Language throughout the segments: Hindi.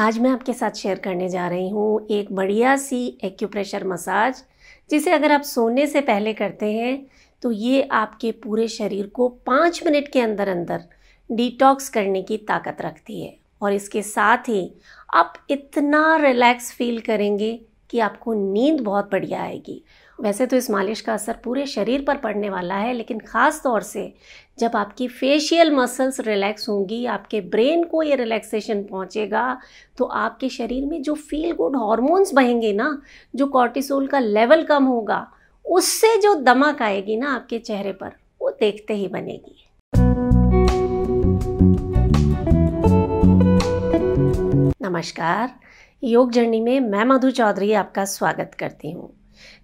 आज मैं आपके साथ शेयर करने जा रही हूँ एक बढ़िया सी एक्यूप्रेशर मसाज जिसे अगर आप सोने से पहले करते हैं तो ये आपके पूरे शरीर को पाँच मिनट के अंदर अंदर डिटॉक्स करने की ताकत रखती है और इसके साथ ही आप इतना रिलैक्स फील करेंगे कि आपको नींद बहुत बढ़िया आएगी वैसे तो इस मालिश का असर पूरे शरीर पर पड़ने वाला है लेकिन ख़ास तौर से जब आपकी फेशियल मसल्स रिलैक्स होंगी आपके ब्रेन को ये रिलैक्सेशन पहुंचेगा तो आपके शरीर में जो फील गुड हॉर्मोन्स बहेंगे ना जो कॉर्टिसोल का लेवल कम होगा उससे जो दमक आएगी ना आपके चेहरे पर वो देखते ही बनेगी नमस्कार योग जर्नी में मैं मधु चौधरी आपका स्वागत करती हूँ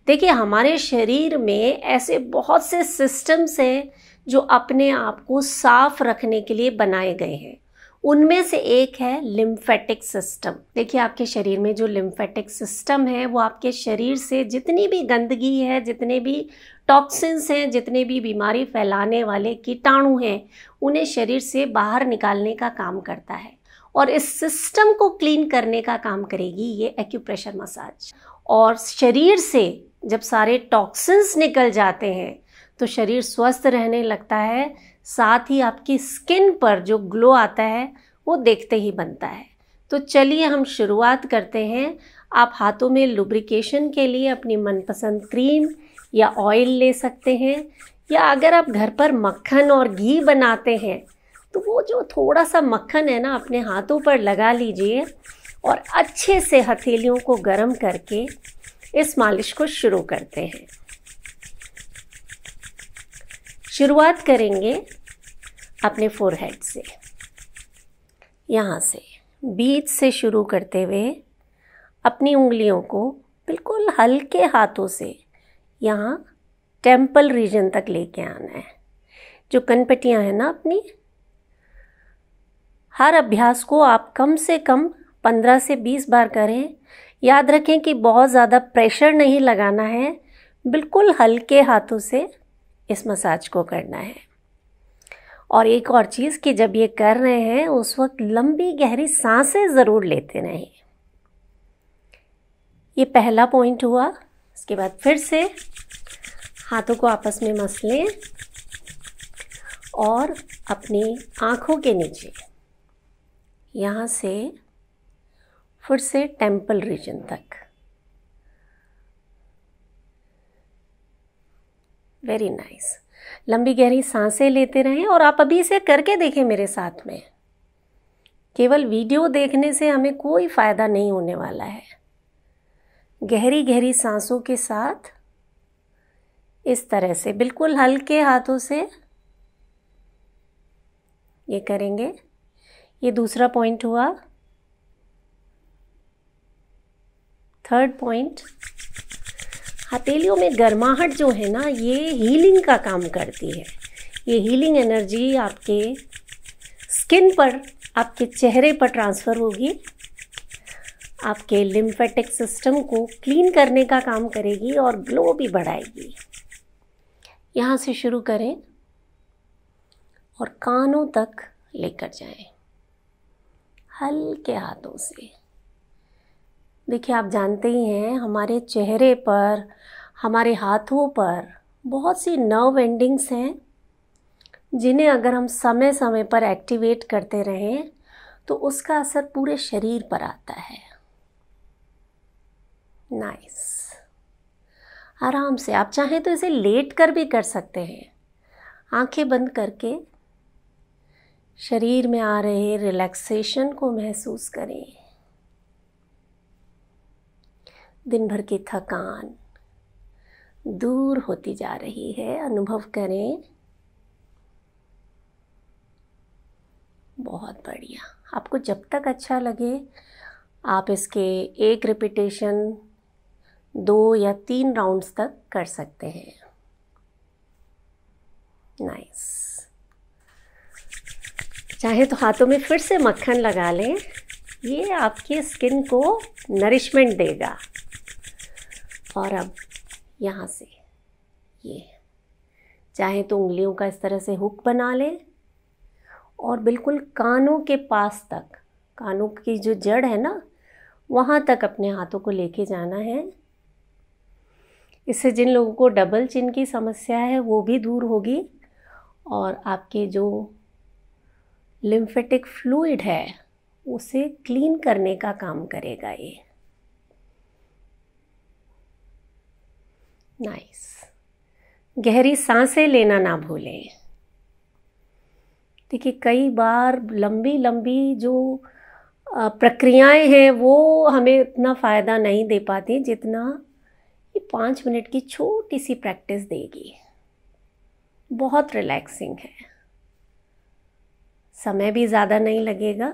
देखिए हमारे शरीर में ऐसे बहुत से सिस्टम्स हैं जो अपने आप को साफ रखने के लिए बनाए गए हैं उनमें से एक है लिम्फेटिक सिस्टम देखिए आपके शरीर में जो लिम्फेटिक सिस्टम है वो आपके शरीर से जितनी भी गंदगी है जितने भी टॉक्सिन्स हैं जितने भी बीमारी फैलाने वाले कीटाणु हैं उन्हें शरीर से बाहर निकालने का काम करता है और इस सिस्टम को क्लीन करने का काम करेगी ये एक्यूप्रेशर मसाज और शरीर से जब सारे टॉक्सिन्स निकल जाते हैं तो शरीर स्वस्थ रहने लगता है साथ ही आपकी स्किन पर जो ग्लो आता है वो देखते ही बनता है तो चलिए हम शुरुआत करते हैं आप हाथों में लुब्रिकेशन के लिए अपनी मनपसंद क्रीम या ऑयल ले सकते हैं या अगर आप घर पर मक्खन और घी बनाते हैं तो वो जो थोड़ा सा मक्खन है ना अपने हाथों पर लगा लीजिए और अच्छे से हथेलियों को गर्म करके इस मालिश को शुरू करते हैं शुरुआत करेंगे अपने फोरहेड से यहाँ से बीच से शुरू करते हुए अपनी उंगलियों को बिल्कुल हल्के हाथों से यहाँ टेम्पल रीजन तक लेके आना है जो कनपटियाँ हैं ना अपनी हर अभ्यास को आप कम से कम पंद्रह से बीस बार करें याद रखें कि बहुत ज़्यादा प्रेशर नहीं लगाना है बिल्कुल हल्के हाथों से इस मसाज को करना है और एक और चीज़ कि जब ये कर रहे हैं उस वक्त लंबी गहरी सांसें ज़रूर लेते रहें ये पहला पॉइंट हुआ इसके बाद फिर से हाथों को आपस में मस लें और अपनी आँखों के नीचे यहाँ से फिर से टेम्पल रीजन तक वेरी नाइस nice. लंबी गहरी सांसें लेते रहें और आप अभी इसे करके देखें मेरे साथ में केवल वीडियो देखने से हमें कोई फ़ायदा नहीं होने वाला है गहरी गहरी सांसों के साथ इस तरह से बिल्कुल हल्के हाथों से ये करेंगे ये दूसरा पॉइंट हुआ थर्ड पॉइंट हथेलियों में गर्माहट जो है ना ये हीलिंग का काम करती है ये हीलिंग एनर्जी आपके स्किन पर आपके चेहरे पर ट्रांसफ़र होगी आपके लिम्फेटिक सिस्टम को क्लीन करने का काम करेगी और ग्लो भी बढ़ाएगी यहाँ से शुरू करें और कानों तक लेकर जाएं हल्के हाथों से देखिए आप जानते ही हैं हमारे चेहरे पर हमारे हाथों पर बहुत सी नर्व एंडिंग्स हैं जिन्हें अगर हम समय समय पर एक्टिवेट करते रहें तो उसका असर पूरे शरीर पर आता है नाइस आराम से आप चाहें तो इसे लेट कर भी कर सकते हैं आंखें बंद करके शरीर में आ रहे रिलैक्सेशन को महसूस करें दिन भर की थकान दूर होती जा रही है अनुभव करें बहुत बढ़िया आपको जब तक अच्छा लगे आप इसके एक रिपीटेशन दो या तीन राउंड्स तक कर सकते हैं नाइस चाहे तो हाथों में फिर से मक्खन लगा लें ये आपके स्किन को नरिशमेंट देगा और अब यहाँ से ये चाहे तो उंगलियों का इस तरह से हुक बना लें और बिल्कुल कानों के पास तक कानों की जो जड़ है ना वहाँ तक अपने हाथों को लेके जाना है इससे जिन लोगों को डबल चिन की समस्या है वो भी दूर होगी और आपके जो लिम्फेटिक फ्लूइड है उसे क्लीन करने का काम करेगा ये नाइस गहरी सांसें लेना ना भूलें देखिए कई बार लंबी लंबी जो प्रक्रियाएं हैं वो हमें उतना फ़ायदा नहीं दे पाती जितना ये पाँच मिनट की छोटी सी प्रैक्टिस देगी बहुत रिलैक्सिंग है समय भी ज़्यादा नहीं लगेगा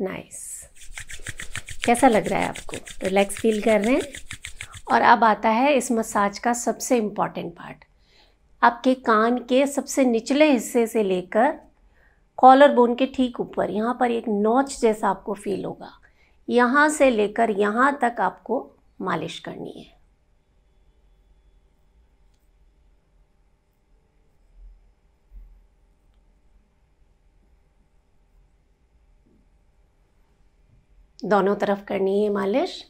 नाइस कैसा लग रहा है आपको रिलैक्स फील कर रहे हैं और अब आता है इस मसाज का सबसे इम्पॉर्टेंट पार्ट आपके कान के सबसे निचले हिस्से से लेकर कॉलर बोन के ठीक ऊपर यहाँ पर एक नोच जैसा आपको फील होगा यहाँ से लेकर यहाँ तक आपको मालिश करनी है दोनों तरफ करनी है मालिश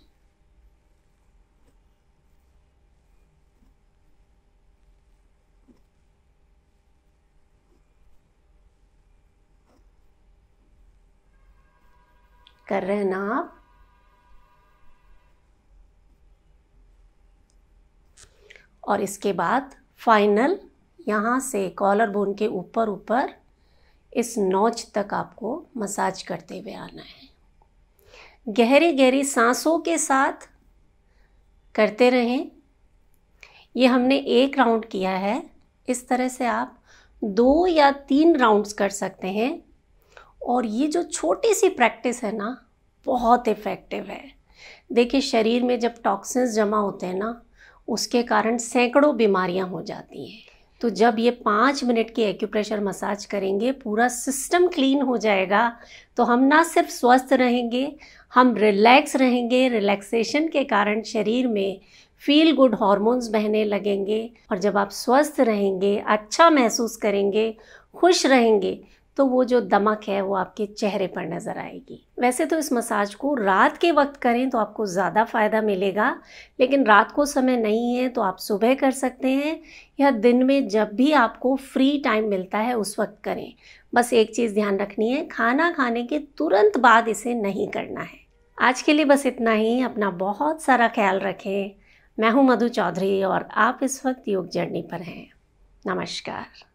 कर रहे हैं ना आप और इसके बाद फाइनल यहाँ से कॉलर बोन के ऊपर ऊपर इस नोच तक आपको मसाज करते हुए आना है गहरी गहरी सांसों के साथ करते रहें ये हमने एक राउंड किया है इस तरह से आप दो या तीन राउंड्स कर सकते हैं और ये जो छोटी सी प्रैक्टिस है ना बहुत इफ़ेक्टिव है देखिए शरीर में जब टॉक्सिन्स जमा होते हैं ना उसके कारण सैकड़ों बीमारियां हो जाती हैं तो जब ये पाँच मिनट की एक्यूप्रेशर मसाज करेंगे पूरा सिस्टम क्लीन हो जाएगा तो हम ना सिर्फ स्वस्थ रहेंगे हम रिलैक्स रहेंगे रिलैक्सेशन के कारण शरीर में फील गुड हॉर्मोन्स बहने लगेंगे और जब आप स्वस्थ रहेंगे अच्छा महसूस करेंगे खुश रहेंगे तो वो जो दमक है वो आपके चेहरे पर नज़र आएगी वैसे तो इस मसाज को रात के वक्त करें तो आपको ज़्यादा फ़ायदा मिलेगा लेकिन रात को समय नहीं है तो आप सुबह कर सकते हैं या दिन में जब भी आपको फ्री टाइम मिलता है उस वक्त करें बस एक चीज़ ध्यान रखनी है खाना खाने के तुरंत बाद इसे नहीं करना है आज के लिए बस इतना ही अपना बहुत सारा ख्याल रखें मैं हूँ मधु चौधरी और आप इस वक्त योग जर्नी पर हैं नमस्कार